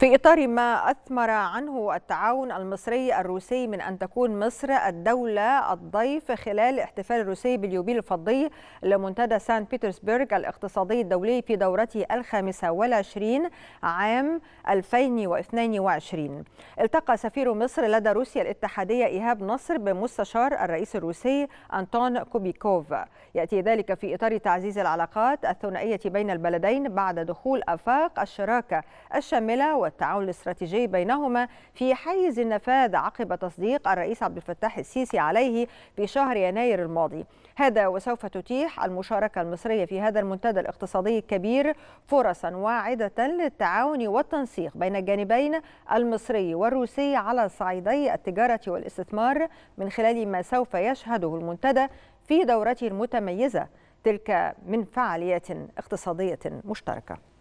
في إطار ما أثمر عنه التعاون المصري الروسي من أن تكون مصر الدولة الضيف خلال الاحتفال الروسي باليوبيل الفضي لمنتدى سان بيترسبرغ الاقتصادي الدولي في دورته الخامسة والعشرين عام 2022 التقى سفير مصر لدى روسيا الاتحادية إيهاب نصر بمستشار الرئيس الروسي أنطون كوبيكوف يأتي ذلك في إطار تعزيز العلاقات الثنائية بين البلدين بعد دخول أفاق الشراكة الشاملة والتعاون الاستراتيجي بينهما في حيز النفاذ عقب تصديق الرئيس عبد الفتاح السيسي عليه في شهر يناير الماضي هذا وسوف تتيح المشاركة المصرية في هذا المنتدى الاقتصادي الكبير فرصا واعدة للتعاون والتنسيق بين الجانبين المصري والروسي على صعيدي التجارة والاستثمار من خلال ما سوف يشهده المنتدى في دورته المتميزة تلك من فعاليات اقتصادية مشتركة